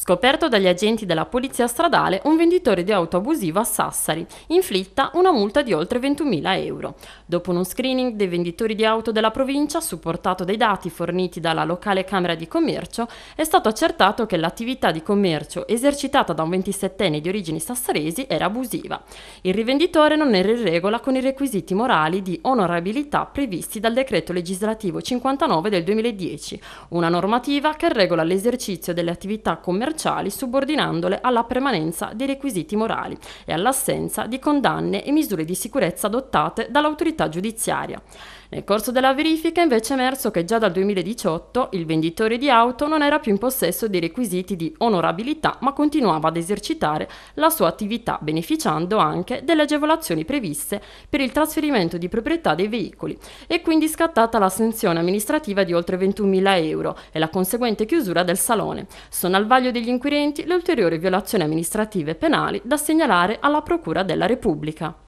Scoperto dagli agenti della polizia stradale, un venditore di auto abusivo a Sassari inflitta una multa di oltre 21.000 euro. Dopo uno screening dei venditori di auto della provincia, supportato dai dati forniti dalla locale Camera di Commercio, è stato accertato che l'attività di commercio esercitata da un 27enne di origini sassaresi era abusiva. Il rivenditore non era in regola con i requisiti morali di onorabilità previsti dal decreto legislativo 59 del 2010, una normativa che regola l'esercizio delle attività commerciali commerciali subordinandole alla permanenza dei requisiti morali e all'assenza di condanne e misure di sicurezza adottate dall'autorità giudiziaria. Nel corso della verifica invece è emerso che già dal 2018 il venditore di auto non era più in possesso dei requisiti di onorabilità ma continuava ad esercitare la sua attività beneficiando anche delle agevolazioni previste per il trasferimento di proprietà dei veicoli e quindi scattata la sanzione amministrativa di oltre 21.000 euro e la conseguente chiusura del salone. Sono al vaglio degli inquirenti le ulteriori violazioni amministrative e penali da segnalare alla Procura della Repubblica.